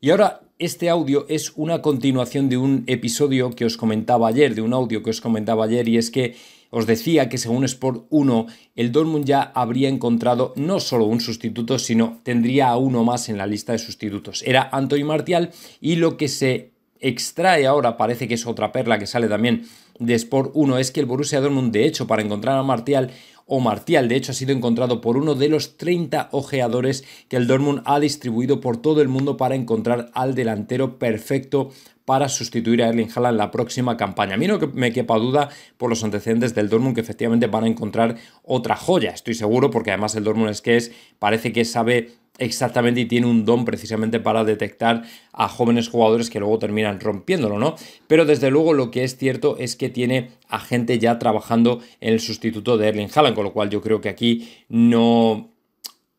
Y ahora este audio es una continuación de un episodio que os comentaba ayer, de un audio que os comentaba ayer, y es que os decía que según Sport 1, el Dortmund ya habría encontrado no solo un sustituto, sino tendría a uno más en la lista de sustitutos. Era Antoine Martial y lo que se extrae ahora, parece que es otra perla que sale también de Sport 1, es que el Borussia Dortmund, de hecho, para encontrar a Martial o Martial, de hecho, ha sido encontrado por uno de los 30 ojeadores que el Dortmund ha distribuido por todo el mundo para encontrar al delantero perfecto para sustituir a Erling Haaland la próxima campaña. A mí no me quepa duda por los antecedentes del Dortmund que efectivamente van a encontrar otra joya, estoy seguro, porque además el Dortmund es que es, parece que sabe exactamente y tiene un don precisamente para detectar a jóvenes jugadores que luego terminan rompiéndolo, ¿no? Pero desde luego lo que es cierto es que tiene a gente ya trabajando en el sustituto de Erling Haaland, con lo cual yo creo que aquí no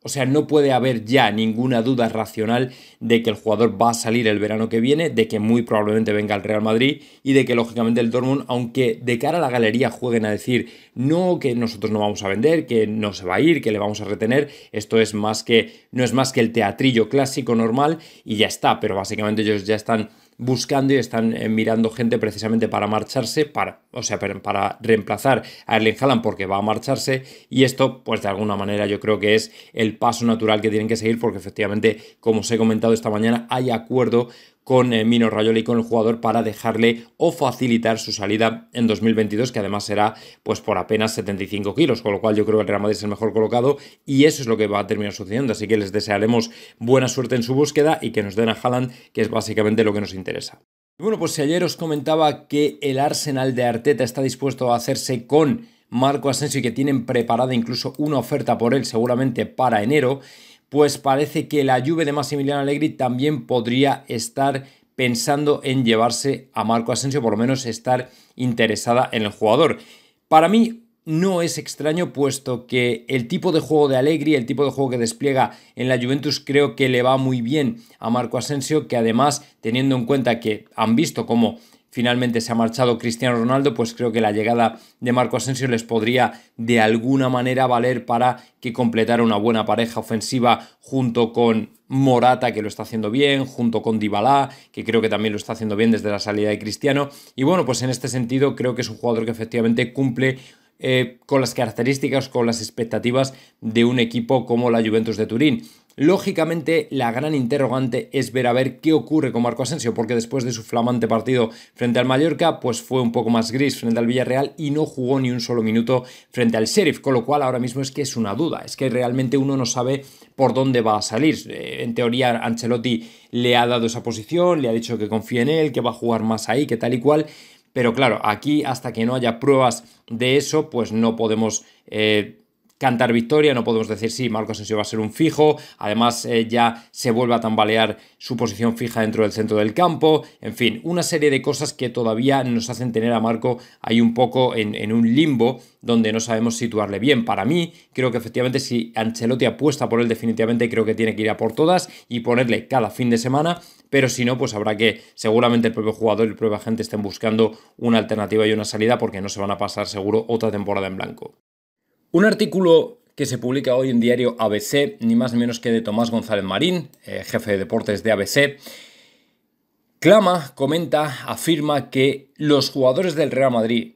o sea, no puede haber ya ninguna duda racional de que el jugador va a salir el verano que viene, de que muy probablemente venga al Real Madrid y de que lógicamente el Dortmund, aunque de cara a la galería jueguen a decir no, que nosotros no vamos a vender, que no se va a ir, que le vamos a retener, esto es más que no es más que el teatrillo clásico normal y ya está, pero básicamente ellos ya están buscando y están eh, mirando gente precisamente para marcharse, para, o sea, para reemplazar a Erling Haaland porque va a marcharse y esto, pues de alguna manera yo creo que es el paso natural que tienen que seguir porque efectivamente, como os he comentado esta mañana, hay acuerdo con eh, Mino Rayola y con el jugador para dejarle o facilitar su salida en 2022, que además será pues por apenas 75 kilos, con lo cual yo creo que el Real Madrid es el mejor colocado y eso es lo que va a terminar sucediendo. Así que les desearemos buena suerte en su búsqueda y que nos den a Haaland, que es básicamente lo que nos interesa. Bueno, pues si ayer os comentaba que el Arsenal de Arteta está dispuesto a hacerse con Marco Asensio y que tienen preparada incluso una oferta por él seguramente para enero, pues parece que la Juve de Massimiliano Allegri también podría estar pensando en llevarse a Marco Asensio, por lo menos estar interesada en el jugador. Para mí no es extraño, puesto que el tipo de juego de Allegri, el tipo de juego que despliega en la Juventus, creo que le va muy bien a Marco Asensio, que además, teniendo en cuenta que han visto cómo finalmente se ha marchado Cristiano Ronaldo, pues creo que la llegada de Marco Asensio les podría de alguna manera valer para que completara una buena pareja ofensiva junto con Morata, que lo está haciendo bien, junto con Dybala, que creo que también lo está haciendo bien desde la salida de Cristiano. Y bueno, pues en este sentido creo que es un jugador que efectivamente cumple eh, con las características, con las expectativas de un equipo como la Juventus de Turín. Lógicamente, la gran interrogante es ver a ver qué ocurre con Marco Asensio, porque después de su flamante partido frente al Mallorca, pues fue un poco más gris frente al Villarreal y no jugó ni un solo minuto frente al Sheriff, con lo cual ahora mismo es que es una duda, es que realmente uno no sabe por dónde va a salir. Eh, en teoría, Ancelotti le ha dado esa posición, le ha dicho que confía en él, que va a jugar más ahí, que tal y cual. Pero claro, aquí hasta que no haya pruebas de eso, pues no podemos eh, cantar victoria, no podemos decir sí, Marco Asensio va a ser un fijo, además eh, ya se vuelve a tambalear su posición fija dentro del centro del campo, en fin, una serie de cosas que todavía nos hacen tener a Marco ahí un poco en, en un limbo donde no sabemos situarle bien. Para mí, creo que efectivamente si Ancelotti apuesta por él definitivamente, creo que tiene que ir a por todas y ponerle cada fin de semana, pero si no, pues habrá que seguramente el propio jugador y el propio agente estén buscando una alternativa y una salida porque no se van a pasar seguro otra temporada en blanco. Un artículo que se publica hoy en diario ABC, ni más ni menos que de Tomás González Marín, eh, jefe de deportes de ABC, clama, comenta, afirma que los jugadores del Real Madrid,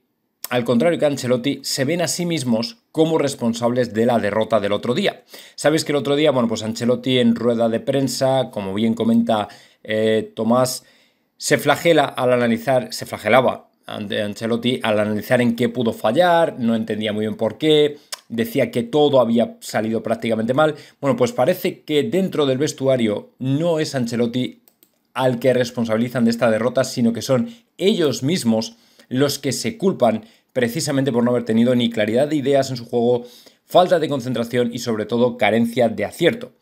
al contrario que Ancelotti, se ven a sí mismos como responsables de la derrota del otro día. Sabéis que el otro día, bueno, pues Ancelotti en rueda de prensa, como bien comenta eh, Tomás, se flagela al analizar, se flagelaba ante Ancelotti al analizar en qué pudo fallar, no entendía muy bien por qué, decía que todo había salido prácticamente mal. Bueno, pues parece que dentro del vestuario no es Ancelotti al que responsabilizan de esta derrota, sino que son ellos mismos los que se culpan precisamente por no haber tenido ni claridad de ideas en su juego, falta de concentración y sobre todo carencia de acierto.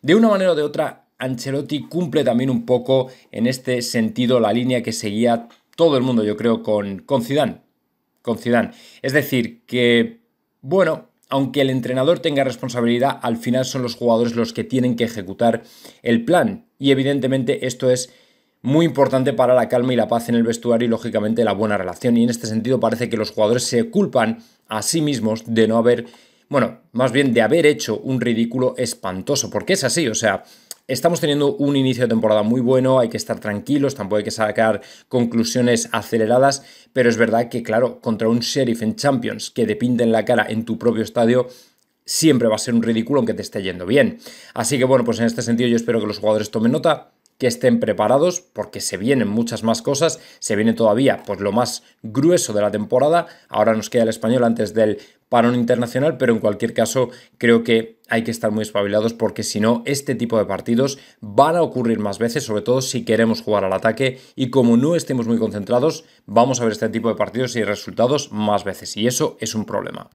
De una manera o de otra, Ancelotti cumple también un poco en este sentido la línea que seguía todo el mundo, yo creo, con, con Zidane. Con Zidane. Es decir, que, bueno, aunque el entrenador tenga responsabilidad, al final son los jugadores los que tienen que ejecutar el plan. Y evidentemente esto es muy importante para la calma y la paz en el vestuario y lógicamente la buena relación. Y en este sentido parece que los jugadores se culpan a sí mismos de no haber, bueno, más bien de haber hecho un ridículo espantoso, porque es así, o sea, estamos teniendo un inicio de temporada muy bueno, hay que estar tranquilos, tampoco hay que sacar conclusiones aceleradas, pero es verdad que, claro, contra un sheriff en Champions que te pinten la cara en tu propio estadio, siempre va a ser un ridículo aunque te esté yendo bien. Así que bueno, pues en este sentido yo espero que los jugadores tomen nota que estén preparados porque se vienen muchas más cosas, se viene todavía pues lo más grueso de la temporada, ahora nos queda el español antes del parón internacional, pero en cualquier caso creo que hay que estar muy espabilados porque si no, este tipo de partidos van a ocurrir más veces, sobre todo si queremos jugar al ataque y como no estemos muy concentrados, vamos a ver este tipo de partidos y resultados más veces y eso es un problema.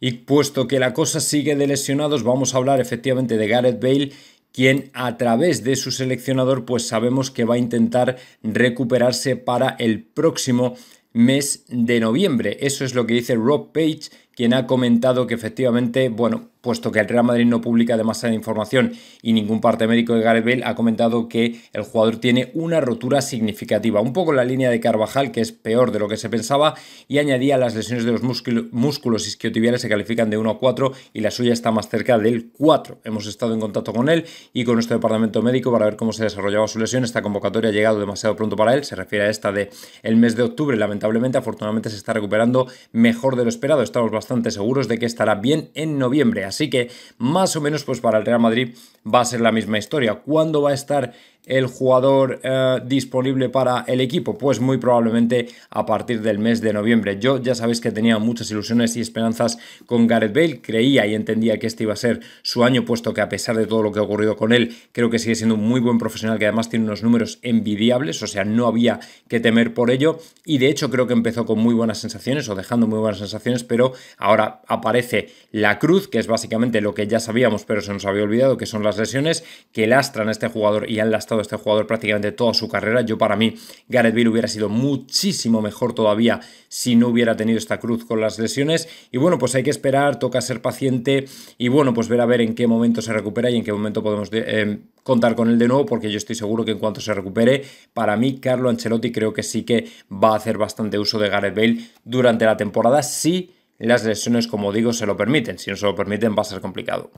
Y puesto que la cosa sigue de lesionados, vamos a hablar efectivamente de Gareth Bale quien a través de su seleccionador pues sabemos que va a intentar recuperarse para el próximo mes de noviembre. Eso es lo que dice Rob Page, quien ha comentado que efectivamente, bueno, puesto que el Real Madrid no publica demasiada información y ningún parte médico de Gareth Bale ha comentado que el jugador tiene una rotura significativa, un poco la línea de Carvajal que es peor de lo que se pensaba y añadía las lesiones de los músculos isquiotibiales se califican de 1 a 4 y la suya está más cerca del 4. Hemos estado en contacto con él y con nuestro departamento médico para ver cómo se desarrollaba su lesión. Esta convocatoria ha llegado demasiado pronto para él, se refiere a esta de el mes de octubre, lamentablemente afortunadamente se está recuperando mejor de lo esperado. Estamos bastante seguros de que estará bien en noviembre. Así que más o menos pues para el Real Madrid va a ser la misma historia. ¿Cuándo va a estar el jugador eh, disponible para el equipo? Pues muy probablemente a partir del mes de noviembre. Yo ya sabéis que tenía muchas ilusiones y esperanzas con Gareth Bale, creía y entendía que este iba a ser su año, puesto que a pesar de todo lo que ha ocurrido con él, creo que sigue siendo un muy buen profesional que además tiene unos números envidiables, o sea, no había que temer por ello y de hecho creo que empezó con muy buenas sensaciones o dejando muy buenas sensaciones, pero ahora aparece la cruz, que es básicamente lo que ya sabíamos pero se nos había olvidado, que son las lesiones que lastran a este jugador y han lastrado este jugador prácticamente toda su carrera. Yo para mí, Gareth Bale hubiera sido muchísimo mejor todavía si no hubiera tenido esta cruz con las lesiones. Y bueno, pues hay que esperar, toca ser paciente y bueno, pues ver a ver en qué momento se recupera y en qué momento podemos... Eh, em, contar con él de nuevo porque yo estoy seguro que en cuanto se recupere, para mí Carlo Ancelotti creo que sí que va a hacer bastante uso de Gareth Bale durante la temporada si las lesiones, como digo, se lo permiten. Si no se lo permiten va a ser complicado.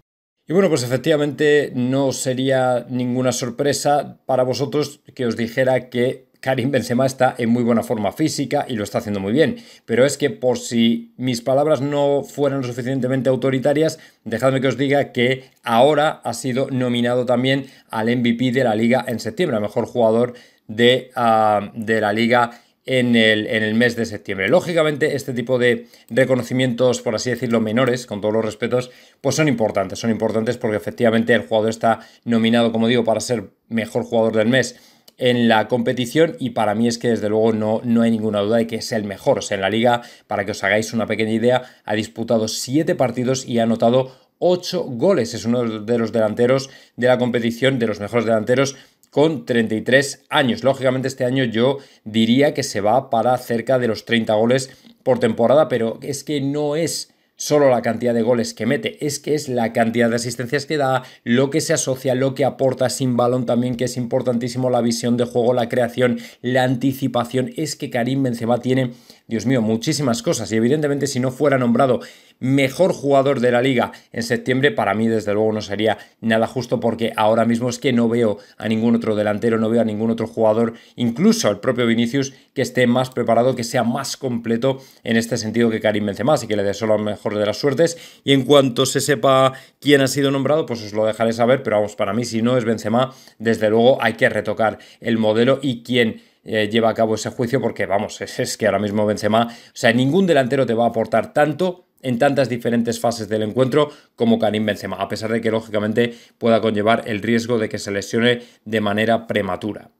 Y bueno, pues efectivamente no sería ninguna sorpresa para vosotros que os dijera que Karim Benzema está en muy buena forma física y lo está haciendo muy bien. Pero es que por si mis palabras no fueran suficientemente autoritarias, dejadme que os diga que ahora ha sido nominado también al MVP de la liga en septiembre, mejor jugador de, ah, de la liga en el, en el, mes de septiembre. Lógicamente, este tipo de reconocimientos, por así decirlo, menores, con todos los respetos, pues son importantes. Son importantes porque efectivamente el jugador está nominado, como digo, para ser mejor jugador del mes en la competición y para mí es que desde luego no, no hay ninguna duda de que es el mejor. O sea, en la liga, para que os hagáis una pequeña idea, ha disputado siete partidos y ha anotado ocho goles. Es uno de los delanteros de la competición, de los mejores delanteros con 33 años. Lógicamente este año yo diría que se va para cerca de los 30 goles por temporada, pero es que no es solo la cantidad de goles que mete, es que es la cantidad de asistencias que da, lo que se asocia, lo que aporta sin balón también, que es importantísimo, la visión de juego, la creación, la anticipación, es que Karim Benzema tiene, Dios mío, muchísimas cosas y evidentemente si no fuera nombrado mejor jugador de la liga en septiembre, para mí desde luego no sería nada justo porque ahora mismo es que no veo a ningún otro delantero, no veo a ningún otro jugador, incluso al propio Vinicius, que esté más preparado, que sea más completo en este sentido que Karim Benzema, así que le deseo lo mejor de las suertes y en cuanto se sepa quién ha sido nombrado, pues os lo dejaré saber, pero vamos, para mí si no es Benzema, desde luego hay que retocar el modelo y quién eh, lleva a cabo ese juicio porque vamos, es, es que ahora mismo Benzema, o sea, ningún delantero te va a aportar tanto en tantas diferentes fases del encuentro como Karim Benzema, a pesar de que lógicamente pueda conllevar el riesgo de que se lesione de manera prematura.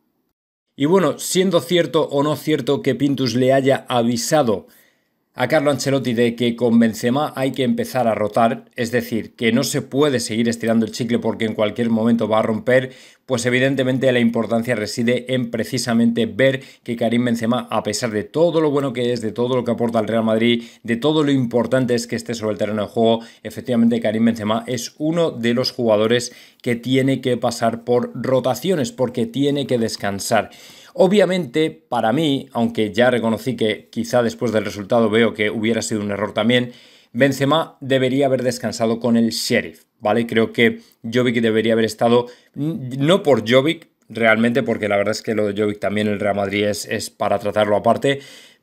Y bueno, siendo cierto o no cierto que Pintus le haya avisado a Carlo Ancelotti de que con Benzema hay que empezar a rotar, es decir, que no se puede seguir estirando el chicle porque en cualquier momento va a romper, pues evidentemente la importancia reside en precisamente ver que Karim Benzema, a pesar de todo lo bueno que es, de todo lo que aporta al Real Madrid, de todo lo importante es que esté sobre el terreno de juego, efectivamente Karim Benzema es uno de los jugadores que tiene que pasar por rotaciones porque tiene que descansar. Obviamente, para mí, aunque ya reconocí que quizá después del resultado veo que hubiera sido un error también, Benzema debería haber descansado con el Sheriff, ¿vale? Creo que Jovic debería haber estado, no por Jovic, realmente, porque la verdad es que lo de Jovic también el Real Madrid es, es para tratarlo aparte,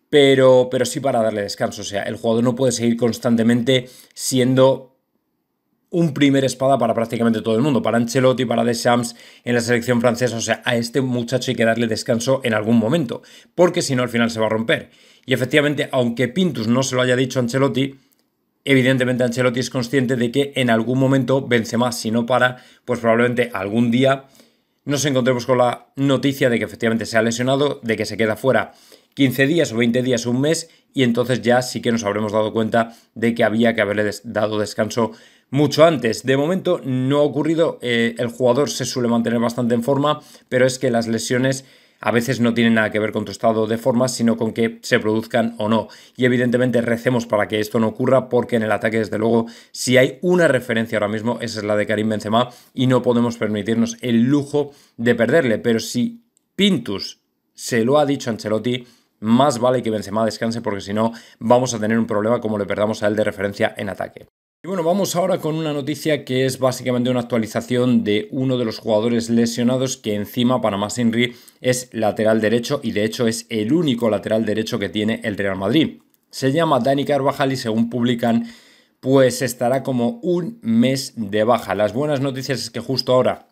pero, pero sí para darle descanso. O sea, el jugador no puede seguir constantemente siendo un primer espada para prácticamente todo el mundo, para Ancelotti, para Deschamps en la selección francesa, o sea, a este muchacho hay que darle descanso en algún momento, porque si no al final se va a romper. Y efectivamente, aunque Pintus no se lo haya dicho a Ancelotti, evidentemente Ancelotti es consciente de que en algún momento Benzema, si no para, pues probablemente algún día nos encontremos con la noticia de que efectivamente se ha lesionado, de que se queda fuera 15 días o 20 días, un mes, y entonces ya sí que nos habremos dado cuenta de que había que haberle dado descanso mucho antes. De momento no ha ocurrido, eh, el jugador se suele mantener bastante en forma, pero es que las lesiones a veces no tienen nada que ver con tu estado de forma, sino con que se produzcan o no. Y evidentemente recemos para que esto no ocurra, porque en el ataque, desde luego, si hay una referencia ahora mismo, esa es la de Karim Benzema, y no podemos permitirnos el lujo de perderle. Pero si Pintus se lo ha dicho a Ancelotti, más vale que Benzema descanse porque si no vamos a tener un problema como le perdamos a él de referencia en ataque. Y bueno, vamos ahora con una noticia que es básicamente una actualización de uno de los jugadores lesionados que encima Panamá Sinri es lateral derecho y de hecho es el único lateral derecho que tiene el Real Madrid. Se llama Dani Carvajal y según publican pues estará como un mes de baja. Las buenas noticias es que justo ahora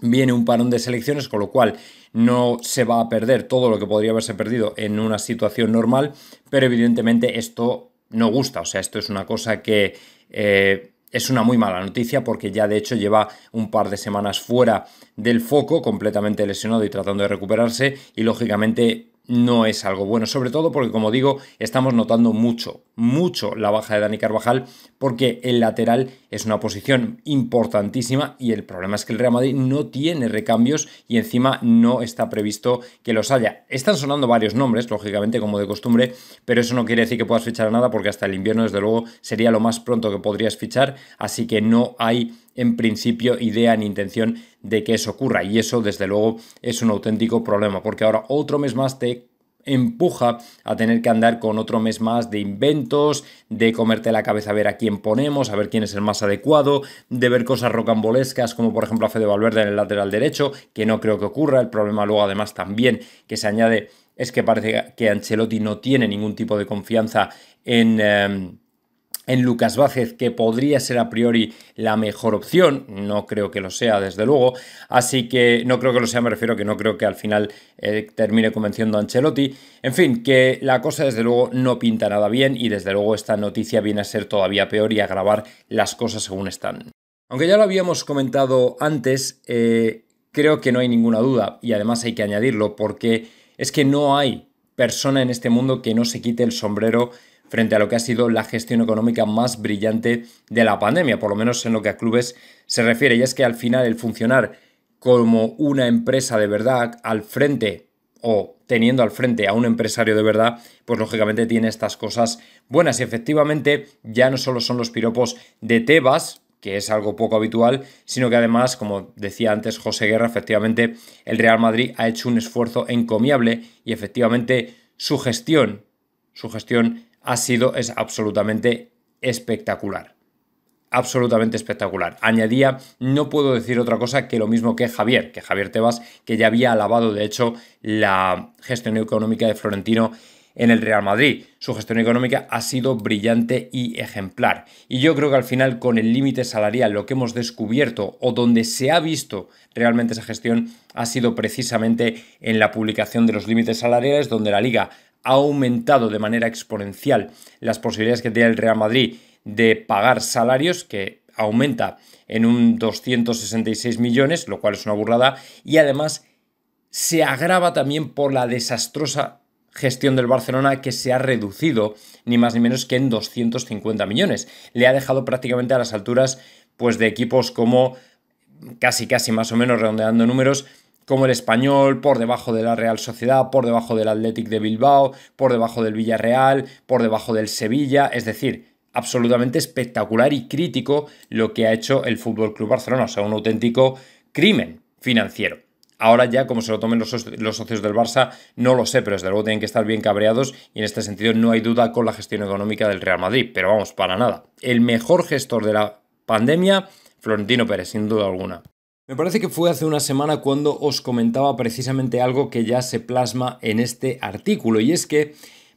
viene un parón de selecciones, con lo cual no se va a perder todo lo que podría haberse perdido en una situación normal, pero evidentemente esto no gusta, o sea, esto es una cosa que eh, es una muy mala noticia porque ya de hecho lleva un par de semanas fuera del foco, completamente lesionado y tratando de recuperarse y lógicamente no es algo bueno, sobre todo porque, como digo, estamos notando mucho, mucho la baja de Dani Carvajal, porque el lateral es una posición importantísima y el problema es que el Real Madrid no tiene recambios y encima no está previsto que los haya. Están sonando varios nombres, lógicamente, como de costumbre, pero eso no quiere decir que puedas fichar a nada, porque hasta el invierno, desde luego, sería lo más pronto que podrías fichar, así que no hay en principio idea ni intención de que eso ocurra. Y eso, desde luego, es un auténtico problema, porque ahora otro mes más te empuja a tener que andar con otro mes más de inventos, de comerte la cabeza a ver a quién ponemos, a ver quién es el más adecuado, de ver cosas rocambolescas como por ejemplo a Fede Valverde en el lateral derecho, que no creo que ocurra, el problema luego además también que se añade es que parece que Ancelotti no tiene ningún tipo de confianza en... Em, en Lucas Vázquez, que podría ser a priori la mejor opción, no creo que lo sea, desde luego, así que no creo que lo sea, me refiero a que no creo que al final eh, termine convenciendo a Ancelotti. En fin, que la cosa desde luego no pinta nada bien y desde luego esta noticia viene a ser todavía peor y a agravar las cosas según están. Aunque ya lo habíamos comentado antes, eh, creo que no hay ninguna duda y además hay que añadirlo porque es que no hay persona en este mundo que no se quite el sombrero frente a lo que ha sido la gestión económica más brillante de la pandemia, por lo menos en lo que a clubes se refiere. Y es que al final el funcionar como una empresa de verdad al frente o teniendo al frente a un empresario de verdad, pues lógicamente tiene estas cosas buenas. Y efectivamente ya no solo son los piropos de Tebas, que es algo poco habitual, sino que además, como decía antes José Guerra, efectivamente el Real Madrid ha hecho un esfuerzo encomiable y efectivamente su gestión, su gestión ha sido es absolutamente espectacular. Absolutamente espectacular. Añadía, no puedo decir otra cosa que lo mismo que Javier, que Javier Tebas, que ya había alabado de hecho la gestión económica de Florentino en el Real Madrid. Su gestión económica ha sido brillante y ejemplar. Y yo creo que al final con el límite salarial lo que hemos descubierto o donde se ha visto realmente esa gestión ha sido precisamente en la publicación de los límites salariales donde la liga ha aumentado de manera exponencial las posibilidades que tiene el Real Madrid de pagar salarios, que aumenta en un 266 millones, lo cual es una burrada, y además se agrava también por la desastrosa gestión del Barcelona que se ha reducido ni más ni menos que en 250 millones. Le ha dejado prácticamente a las alturas pues de equipos como casi casi más o menos redondeando números como el español, por debajo de la Real Sociedad, por debajo del Athletic de Bilbao, por debajo del Villarreal, por debajo del Sevilla, es decir, absolutamente espectacular y crítico lo que ha hecho el Fútbol Club Barcelona, o sea, un auténtico crimen financiero. Ahora ya, como se lo tomen los, socios del Barça, no lo sé, pero desde luego tienen que estar bien cabreados y en este sentido no hay duda con la gestión económica del Real Madrid, pero vamos, para nada. El mejor gestor de la pandemia, Florentino Pérez, sin duda alguna. Me parece que fue hace una semana cuando os comentaba precisamente algo que ya se plasma en este artículo, y es que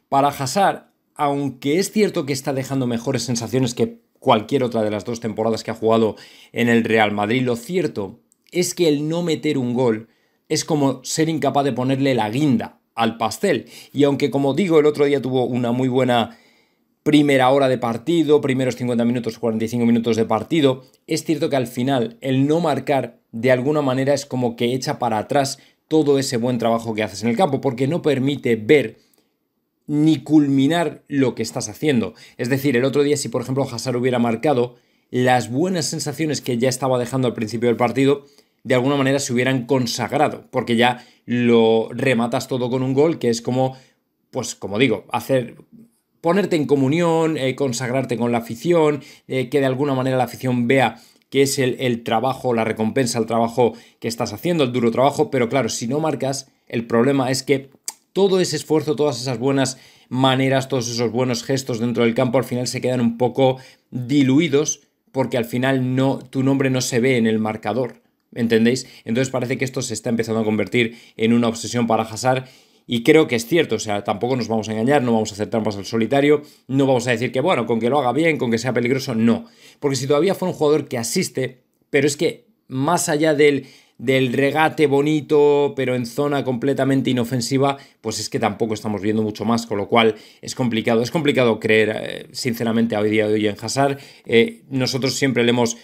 para Hazard, aunque es cierto que está dejando mejores sensaciones que cualquier otra de las dos temporadas que ha jugado en el Real Madrid, lo cierto es que el no meter un gol es como ser incapaz de ponerle la guinda al pastel. Y aunque como digo, el otro día tuvo una muy buena primera hora de partido, primeros 50 minutos, 45 minutos de partido. Es cierto que al final el no marcar de alguna manera es como que echa para atrás todo ese buen trabajo que haces en el campo, porque no permite ver ni culminar lo que estás haciendo. Es decir, el otro día si por ejemplo Hazard hubiera marcado, las buenas sensaciones que ya estaba dejando al principio del partido de alguna manera se hubieran consagrado, porque ya lo rematas todo con un gol, que es como, pues como digo, hacer ponerte en comunión, eh, consagrarte con la afición, eh, que de alguna manera la afición vea que es el, trabajo, la recompensa al trabajo que estás haciendo, el duro trabajo, pero claro, si no marcas, el problema es que todo ese esfuerzo, todas esas buenas maneras, todos esos buenos gestos dentro del campo al final se quedan un poco diluidos porque al final no, tu nombre no se ve en el marcador. ¿Entendéis? Entonces parece que esto se está empezando a convertir en una obsesión para Hazard y creo que es cierto, o sea, tampoco nos vamos a engañar, no vamos a hacer trampas al solitario, no vamos a decir que, bueno, con que lo haga bien, con que sea peligroso, no. Porque si todavía fue un jugador que asiste, pero es que más allá del, del regate bonito, pero en zona completamente inofensiva, pues es que tampoco estamos viendo mucho más, con lo cual es complicado. Es complicado creer, eh, sinceramente, hoy día de hoy en Hazard. Eh, nosotros siempre le hemos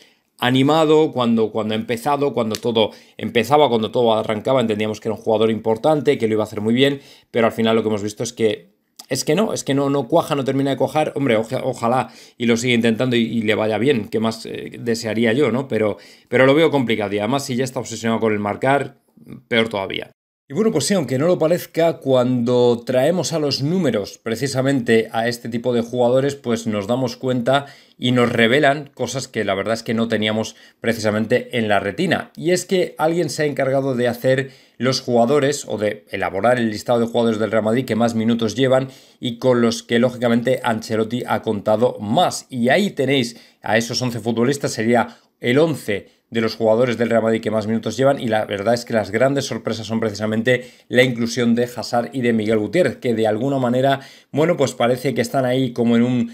animado, cuando, cuando ha empezado, cuando todo empezaba, cuando todo arrancaba, entendíamos que era un jugador importante, que lo iba a hacer muy bien, pero al final lo que hemos visto es que es que no, es que no, no cuaja, no termina de cojar. Hombre, ojalá y lo siga intentando y, le vaya bien, que más eh, desearía yo, ¿no? Pero, pero lo veo complicado y además si ya está obsesionado con el marcar, peor todavía. Y bueno, pues sí, aunque no lo parezca, cuando traemos a los números precisamente a este tipo de jugadores, pues nos damos cuenta y nos revelan cosas que la verdad es que no teníamos precisamente en la retina. Y es que alguien se ha encargado de hacer los jugadores o de elaborar el listado de jugadores del Real Madrid que más minutos llevan y con los que lógicamente Ancelotti ha contado más. Y ahí tenéis a esos 11 futbolistas, sería el 11 de los jugadores del Real Madrid que más minutos llevan y la verdad es que las grandes sorpresas son precisamente la inclusión de Hazard y de Miguel Gutiérrez, que de alguna manera, bueno, pues parece que están ahí como en un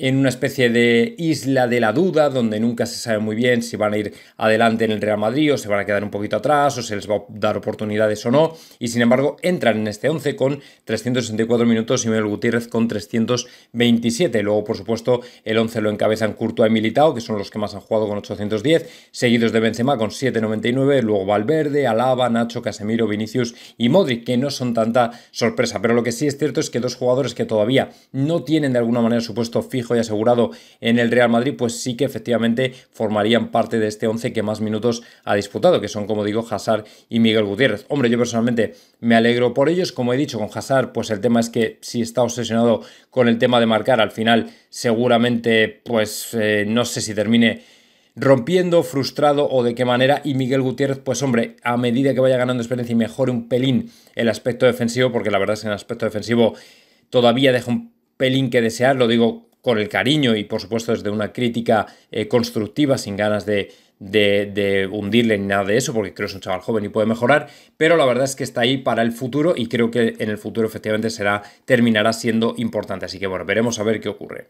en una especie de isla de la duda, donde nunca se sabe muy bien si van a ir adelante en el Real Madrid o se van a quedar un poquito atrás o se les va a dar oportunidades o no. Y sin embargo, entran en este 11 con 364 minutos y Miguel Gutiérrez con 327. Luego, por supuesto, el 11 lo encabezan Courtois y Militao, que son los que más han jugado con 810, seguidos de Benzema con 799, luego Valverde, Alaba, Nacho, Casemiro, Vinicius y Modric, que no son tanta sorpresa. Pero lo que sí es cierto es que dos jugadores que todavía no tienen de alguna manera su puesto fijo y asegurado en el Real Madrid, pues sí que efectivamente formarían parte de este 11 que más minutos ha disputado, que son, como digo, Hazard y Miguel Gutiérrez. Hombre, yo personalmente me alegro por ellos. Como he dicho, con Hazard, pues el tema es que si está obsesionado con el tema de marcar, al final seguramente, pues eh, no sé si termine rompiendo, frustrado o de qué manera. Y Miguel Gutiérrez, pues hombre, a medida que vaya ganando experiencia y mejore un pelín el aspecto defensivo, porque la verdad es que en el aspecto defensivo todavía deja un pelín que desear, lo digo con el cariño y por supuesto desde una crítica eh, constructiva, sin ganas de, de, hundirle ni nada de eso, porque creo que es un chaval joven y puede mejorar, pero la verdad es que está ahí para el futuro y creo que en el futuro efectivamente será, terminará siendo importante. Así que bueno, veremos a ver qué ocurre.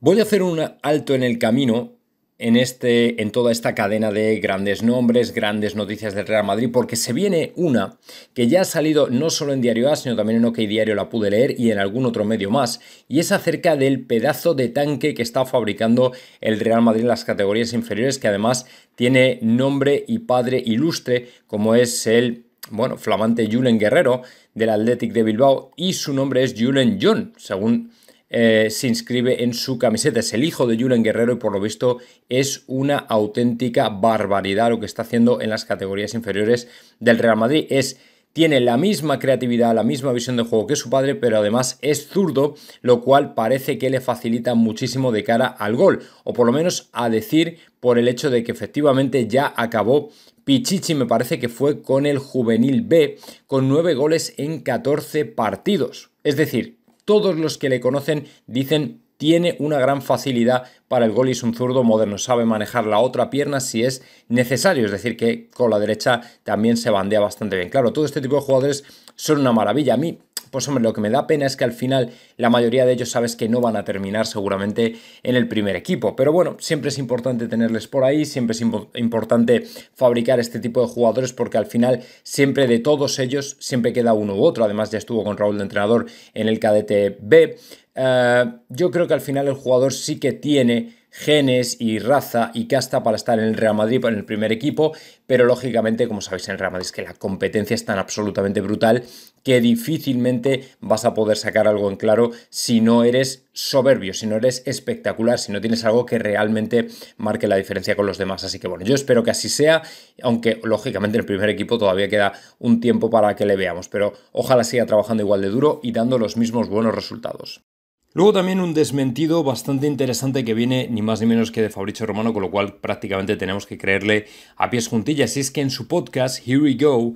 Voy a hacer un alto en el camino en, este, en toda esta cadena de grandes nombres, grandes noticias del Real Madrid, porque se viene una que ya ha salido no solo en Diario A, sino también en OK Diario la pude leer y en algún otro medio más, y es acerca del pedazo de tanque que está fabricando el Real Madrid en las categorías inferiores, que además tiene nombre y padre ilustre, como es el bueno, flamante Julen Guerrero del Athletic de Bilbao y su nombre es Julen John, según eh, se inscribe en su camiseta. Es el hijo de Julen Guerrero y por lo visto es una auténtica barbaridad lo que está haciendo en las categorías inferiores del Real Madrid. Es tiene la misma creatividad, la misma visión de juego que su padre, pero además es zurdo, lo cual parece que le facilita muchísimo de cara al gol, o por lo menos a decir por el hecho de que efectivamente ya acabó Pichichi, me parece que fue con el juvenil B, con 9 goles en 14 partidos. Es decir, todos los que le conocen dicen tiene una gran facilidad para el gol y es un zurdo moderno. Sabe manejar la otra pierna si es necesario, es decir, que con la derecha también se bandea bastante bien. Claro, todo este tipo de jugadores son una maravilla. A mí pues hombre, lo que me da pena es que al final la mayoría de ellos sabes que no van a terminar seguramente en el primer equipo. Pero bueno, siempre es importante tenerles por ahí, siempre es importante fabricar este tipo de jugadores porque al final siempre de todos ellos siempre queda uno u otro. Además ya estuvo con Raúl de entrenador en el cadete B. Eh, yo creo que al final el jugador sí que tiene genes y raza y casta para estar en el Real Madrid, en el primer equipo, pero lógicamente, como sabéis, en Real Madrid es que la competencia es tan absolutamente brutal que difícilmente vas a poder sacar algo en claro si no eres soberbio, si no eres espectacular, si no tienes algo que realmente marque la diferencia con los demás. Así que bueno, yo espero que así sea, aunque lógicamente en el primer equipo todavía queda un tiempo para que le veamos, pero ojalá siga trabajando igual de duro y dando los mismos buenos resultados. Luego también un desmentido bastante interesante que viene ni más ni menos que de Fabricio Romano, con lo cual prácticamente tenemos que creerle a pies juntillas. Y es que en su podcast, Here We Go,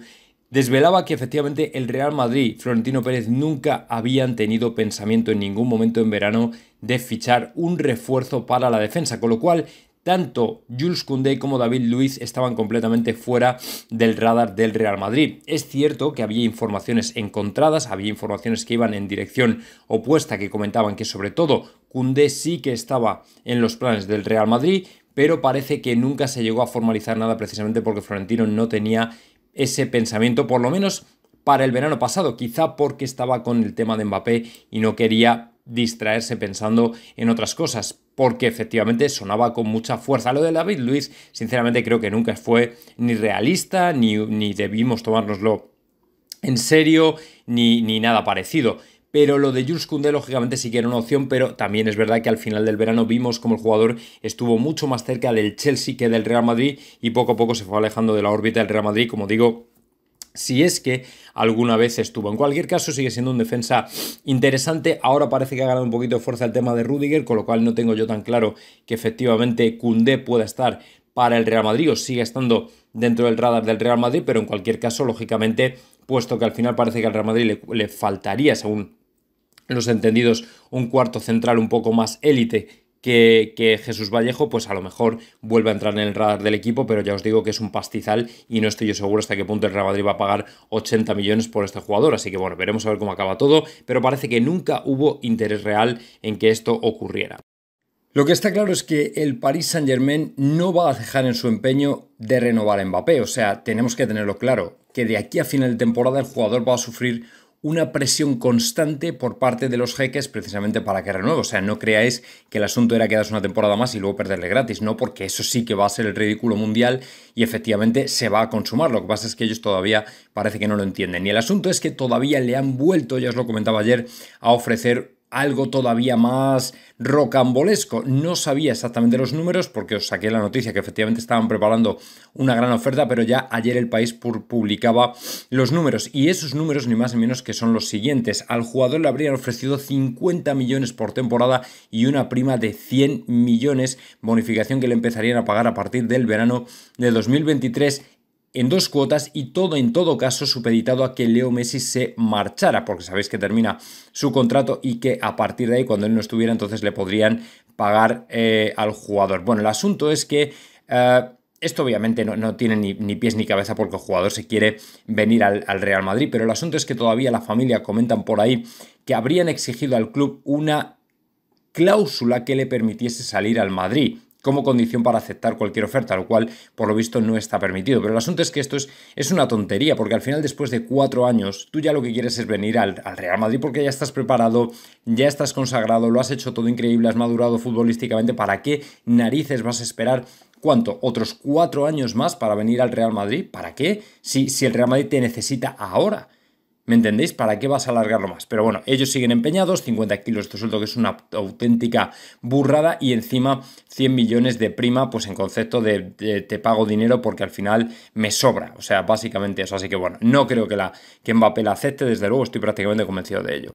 desvelaba que efectivamente el Real Madrid, Florentino Pérez, nunca habían tenido pensamiento en ningún momento en verano de fichar un refuerzo para la defensa, con lo cual tanto Jules Koundé como David Luiz estaban completamente fuera del radar del Real Madrid. Es cierto que había informaciones encontradas, había informaciones que iban en dirección opuesta, que comentaban que sobre todo Koundé sí que estaba en los planes del Real Madrid, pero parece que nunca se llegó a formalizar nada precisamente porque Florentino no tenía ese pensamiento, por lo menos para el verano pasado, quizá porque estaba con el tema de Mbappé y no quería distraerse pensando en otras cosas porque efectivamente sonaba con mucha fuerza. Lo de David Luis, sinceramente creo que nunca fue ni realista, ni, ni debimos tomárnoslo en serio, ni, ni nada parecido. Pero lo de Jules Koundé, lógicamente, sí que era una opción, pero también es verdad que al final del verano vimos como el jugador estuvo mucho más cerca del Chelsea que del Real Madrid y poco a poco se fue alejando de la órbita del Real Madrid, como digo, si es que alguna vez estuvo. En cualquier caso, sigue siendo un defensa interesante. Ahora parece que ha ganado un poquito de fuerza el tema de Rudiger, con lo cual no tengo yo tan claro que efectivamente Cundé pueda estar para el Real Madrid o siga estando dentro del radar del Real Madrid, pero en cualquier caso, lógicamente, puesto que al final parece que al Real Madrid le, le faltaría, según los entendidos, un cuarto central un poco más élite que, Jesús Vallejo, pues a lo mejor vuelve a entrar en el radar del equipo, pero ya os digo que es un pastizal y no estoy yo seguro hasta qué punto el Real Madrid va a pagar 80 millones por este jugador. Así que bueno, veremos a ver cómo acaba todo, pero parece que nunca hubo interés real en que esto ocurriera. Lo que está claro es que el Paris Saint-Germain no va a dejar en su empeño de renovar a Mbappé, o sea, tenemos que tenerlo claro, que de aquí a final de temporada el jugador va a sufrir una presión constante por parte de los jeques precisamente para que renueve. O sea, no creáis que el asunto era quedarse una temporada más y luego perderle gratis, no, porque eso sí que va a ser el ridículo mundial y efectivamente se va a consumar. Lo que pasa es que ellos todavía parece que no lo entienden. Y el asunto es que todavía le han vuelto, ya os lo comentaba ayer, a ofrecer algo todavía más rocambolesco. No sabía exactamente los números porque os saqué la noticia que efectivamente estaban preparando una gran oferta, pero ya ayer el país publicaba los números y esos números ni más ni menos que son los siguientes. Al jugador le habrían ofrecido 50 millones por temporada y una prima de 100 millones, bonificación que le empezarían a pagar a partir del verano de 2023 en dos cuotas y todo en todo caso supeditado a que Leo Messi se marchara, porque sabéis que termina su contrato y que a partir de ahí, cuando él no estuviera, entonces le podrían pagar eh, al jugador. Bueno, el asunto es que... Eh, esto obviamente no, tiene ni, pies ni cabeza porque el jugador se quiere venir al, al, Real Madrid, pero el asunto es que todavía la familia comentan por ahí que habrían exigido al club una cláusula que le permitiese salir al Madrid como condición para aceptar cualquier oferta, lo cual por lo visto no está permitido. Pero el asunto es que esto es, es una tontería, porque al final después de cuatro años tú ya lo que quieres es venir al, Real Madrid porque ya estás preparado, ya estás consagrado, lo has hecho todo increíble, has madurado futbolísticamente, ¿para qué narices vas a esperar? ¿Cuánto? ¿Otros cuatro años más para venir al Real Madrid? ¿Para qué? si el Real Madrid te necesita ahora. ¿Me entendéis? ¿Para qué vas a alargarlo más? Pero bueno, ellos siguen empeñados, 50 kilos de sueldo que es una auténtica burrada y encima 100 millones de prima, pues en concepto de, te pago dinero porque al final me sobra. O sea, básicamente eso. Así que bueno, no creo que, la, que Mbappé la acepte, desde luego estoy prácticamente convencido de ello.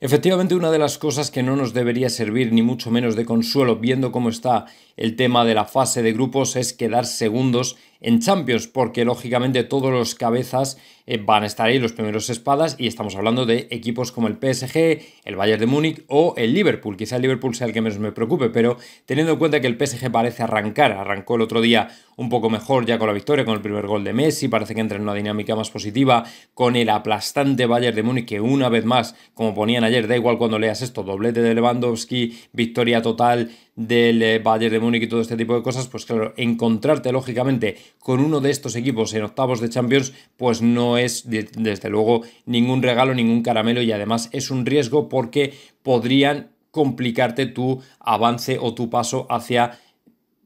Efectivamente, una de las cosas que no nos debería servir ni mucho menos de consuelo, viendo cómo está el tema de la fase de grupos, es quedar segundos en Champions, porque lógicamente todos los cabezas eh, van a estar ahí los primeros espadas y estamos hablando de equipos como el PSG, el Bayern de Múnich o el Liverpool. Quizá el Liverpool sea el que menos me preocupe, pero teniendo en cuenta que el PSG parece arrancar, arrancó el otro día un poco mejor ya con la victoria, con el primer gol de Messi, parece que entra en una dinámica más positiva, con el aplastante Bayern de Múnich que una vez más, como ponían ayer, da igual cuando leas esto, doblete de Lewandowski, victoria total del eh, Bayern de Múnich y todo este tipo de cosas, pues claro, encontrarte lógicamente con uno de estos equipos en octavos de Champions, pues no es desde luego ningún regalo, ningún caramelo y además es un riesgo porque podrían complicarte tu avance o tu paso hacia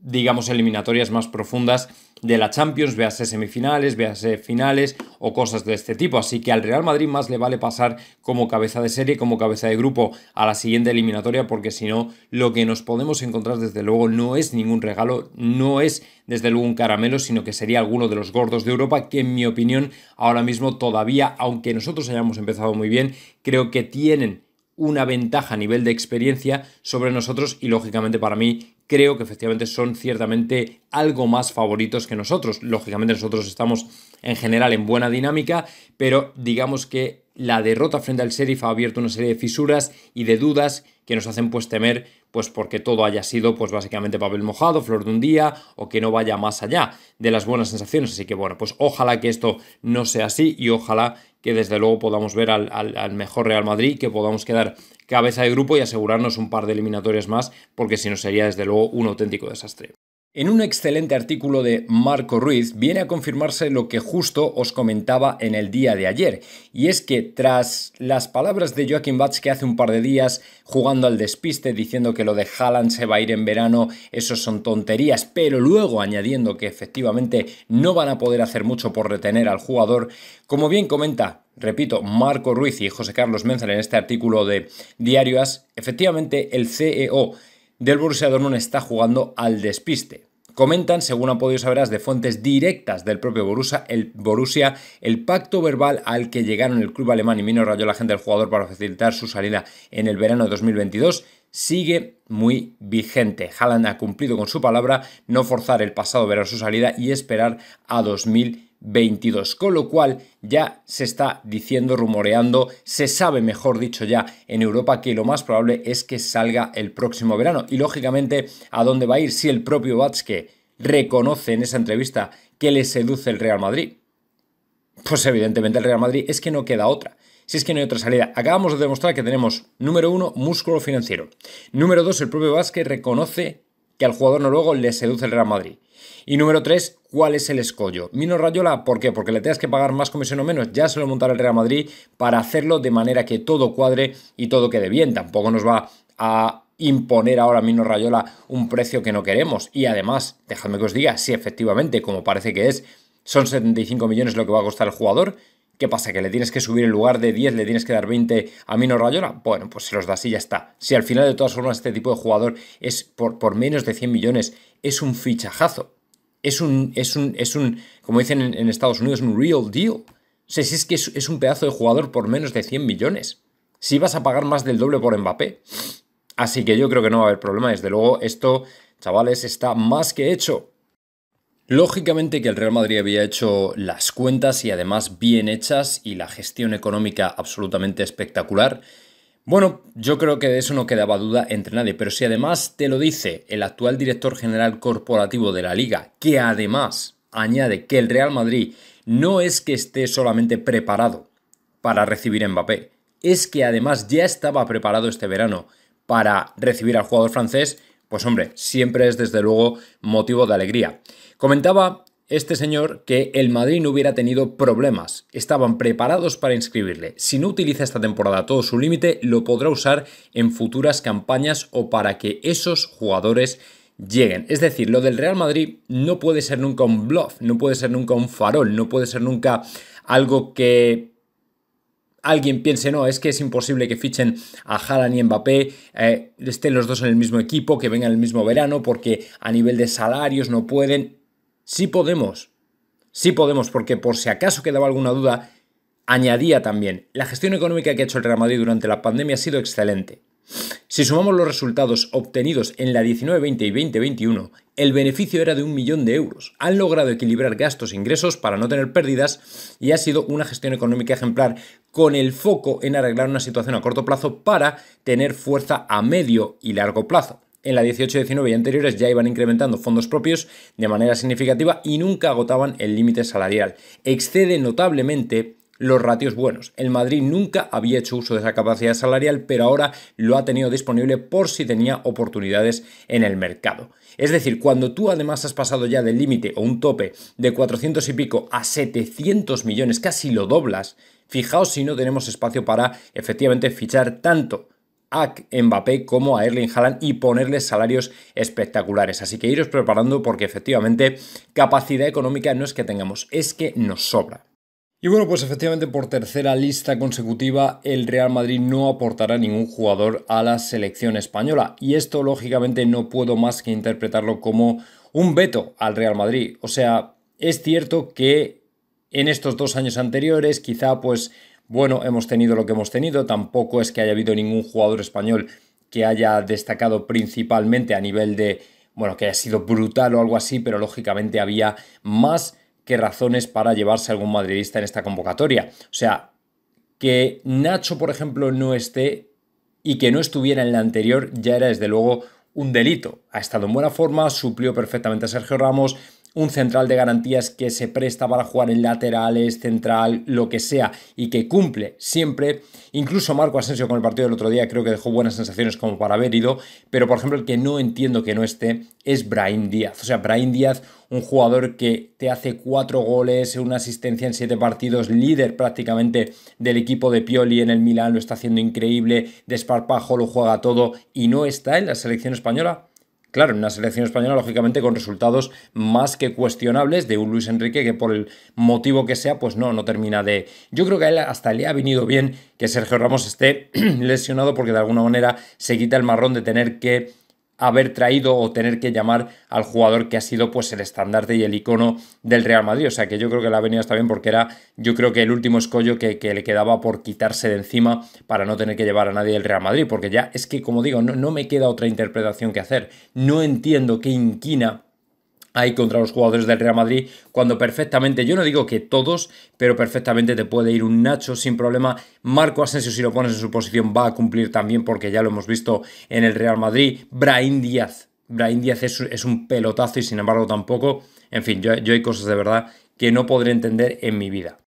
digamos, eliminatorias más profundas de la Champions, véase semifinales, véase finales o cosas de este tipo. Así que al Real Madrid más le vale pasar como cabeza de serie, como cabeza de grupo a la siguiente eliminatoria, porque si no, lo que nos podemos encontrar desde luego no es ningún regalo, no es desde luego un caramelo, sino que sería alguno de los gordos de Europa, que en mi opinión ahora mismo todavía, aunque nosotros hayamos empezado muy bien, creo que tienen una ventaja a nivel de experiencia sobre nosotros y lógicamente para mí creo que efectivamente son ciertamente algo más favoritos que nosotros. Lógicamente nosotros estamos en general en buena dinámica, pero digamos que la derrota frente al Sheriff ha abierto una serie de fisuras y de dudas que nos hacen pues temer pues porque todo haya sido pues básicamente papel mojado, flor de un día o que no vaya más allá de las buenas sensaciones. Así que bueno, pues ojalá que esto no sea así y ojalá que desde luego podamos ver al, al mejor Real Madrid, que podamos quedar cabeza de grupo y asegurarnos un par de eliminatorias más, porque si no sería desde luego un auténtico desastre. En un excelente artículo de Marco Ruiz viene a confirmarse lo que justo os comentaba en el día de ayer, y es que tras las palabras de Joaquín Batz que hace un par de días jugando al despiste diciendo que lo de Haaland se va a ir en verano, eso son tonterías, pero luego añadiendo que efectivamente no van a poder hacer mucho por retener al jugador, como bien comenta repito, Marco Ruiz y José Carlos Menzel en este artículo de Diario As, efectivamente el CEO del Borussia Dortmund está jugando al despiste. Comentan, según han podido saber de fuentes directas del propio Borussia el, pacto verbal al que llegaron el club alemán y Mino Rayó la gente del jugador para facilitar su salida en el verano de 2022 sigue muy vigente. Haaland ha cumplido con su palabra no forzar el pasado verano su salida y esperar a 2022. 22, con lo cual ya se está diciendo, rumoreando, se sabe, mejor dicho ya, en Europa que lo más probable es que salga el próximo verano. Y lógicamente, ¿a dónde va a ir si el propio Vázquez reconoce en esa entrevista que le seduce el Real Madrid? Pues evidentemente el Real Madrid es que no queda otra. Si es que no hay otra salida. Acabamos de demostrar que tenemos, número uno, músculo financiero. Número dos, el propio Vázquez reconoce que al jugador noruego le seduce el Real Madrid. Y número 3, ¿cuál es el escollo? Mino Rayola, ¿por qué? Porque le tengas que pagar más comisión o menos, ya se lo montará el Real Madrid para hacerlo de manera que todo cuadre y todo quede bien. Tampoco nos va a imponer ahora Mino Rayola un precio que no queremos. Y además, dejadme que os diga, si efectivamente, como parece que es, son 75 millones lo que va a costar el jugador, ¿Qué pasa? ¿Que le tienes que subir en lugar de 10, le tienes que dar 20 a Mino Rayola? Bueno, pues se los das y ya está. Si al final de todas formas este tipo de jugador es por, menos de 100 millones, es un fichajazo. Es un, es un, es un, como dicen en, Estados Unidos, un real deal. O sea, si es que es, es, un pedazo de jugador por menos de 100 millones. Si vas a pagar más del doble por Mbappé. Así que yo creo que no va a haber problema. Desde luego, esto, chavales, está más que hecho. Lógicamente que el Real Madrid había hecho las cuentas y además bien hechas y la gestión económica absolutamente espectacular. Bueno, yo creo que de eso no quedaba duda entre nadie, pero si además te lo dice el actual director general corporativo de la liga, que además añade que el Real Madrid no es que esté solamente preparado para recibir a Mbappé, es que además ya estaba preparado este verano para recibir al jugador francés, pues hombre, siempre es desde luego motivo de alegría. Comentaba este señor que el Madrid no hubiera tenido problemas. Estaban preparados para inscribirle. Si no utiliza esta temporada todo su límite, lo podrá usar en futuras campañas o para que esos jugadores lleguen. Es decir, lo del Real Madrid no puede ser nunca un bluff, no puede ser nunca un farol, no puede ser nunca algo que alguien piense, no, es que es imposible que fichen a Haaland y Mbappé, eh, estén los dos en el mismo equipo, que vengan el mismo verano, porque a nivel de salarios no pueden. Sí podemos, sí podemos, porque por si acaso quedaba alguna duda, añadía también, la gestión económica que ha hecho el Real Madrid durante la pandemia ha sido excelente. Si sumamos los resultados obtenidos en la 19-20 y 2021, el beneficio era de un millón de euros. Han logrado equilibrar gastos e ingresos para no tener pérdidas y ha sido una gestión económica ejemplar con el foco en arreglar una situación a corto plazo para tener fuerza a medio y largo plazo. En la 18-19 y anteriores ya iban incrementando fondos propios de manera significativa y nunca agotaban el límite salarial. Excede notablemente los ratios buenos. El Madrid nunca había hecho uso de esa capacidad salarial, pero ahora lo ha tenido disponible por si tenía oportunidades en el mercado. Es decir, cuando tú además has pasado ya del límite o un tope de 400 y pico a 700 millones, casi lo doblas, fijaos si no tenemos espacio para efectivamente fichar tanto a Mbappé como a Erling Haaland y ponerles salarios espectaculares. Así que iros preparando porque efectivamente capacidad económica no es que tengamos, es que nos sobra. Y bueno, pues efectivamente por tercera lista consecutiva el Real Madrid no aportará ningún jugador a la selección española. Y esto lógicamente no puedo más que interpretarlo como un veto al Real Madrid. O sea, es cierto que en estos dos años anteriores quizá pues bueno, hemos tenido lo que hemos tenido. Tampoco es que haya habido ningún jugador español que haya destacado principalmente a nivel de, bueno, que haya sido brutal o algo así, pero lógicamente había más razones para llevarse a algún madridista en esta convocatoria. O sea, que Nacho, por ejemplo, no esté y que no estuviera en la anterior ya era desde luego un delito. Ha estado en buena forma, suplió perfectamente a Sergio Ramos, un central de garantías que se presta para jugar en laterales, central, lo que sea, y que cumple siempre. Incluso Marco Asensio con el partido del otro día creo que dejó buenas sensaciones como para haber ido, pero por ejemplo el que no entiendo que no esté es Brahim Díaz. O sea, Brain Díaz, un jugador que te hace cuatro goles, una asistencia en siete partidos, líder prácticamente del equipo de Pioli en el Milán, lo está haciendo increíble, desparpajo, lo juega todo y no está en la selección española. Claro, en una selección española, lógicamente, con resultados más que cuestionables de un Luis Enrique que por el motivo que sea, pues no, no termina de... Yo creo que a él hasta le ha venido bien que Sergio Ramos esté lesionado porque de alguna manera se quita el marrón de tener que haber traído o tener que llamar al jugador que ha sido pues el estandarte y el icono del Real Madrid. O sea que yo creo que la avenida está bien porque era yo creo que el último escollo que, le quedaba por quitarse de encima para no tener que llevar a nadie del Real Madrid. Porque ya es que como digo, no me queda otra interpretación que hacer. No entiendo qué inquina hay contra los jugadores del Real Madrid cuando perfectamente, yo no digo que todos, pero perfectamente te puede ir un Nacho sin problema. Marco Asensio, si lo pones en su posición, va a cumplir también porque ya lo hemos visto en el Real Madrid. Brain Díaz. Brain Díaz es, es un pelotazo y sin embargo tampoco. En fin, yo, yo hay cosas de verdad que no podré entender en mi vida.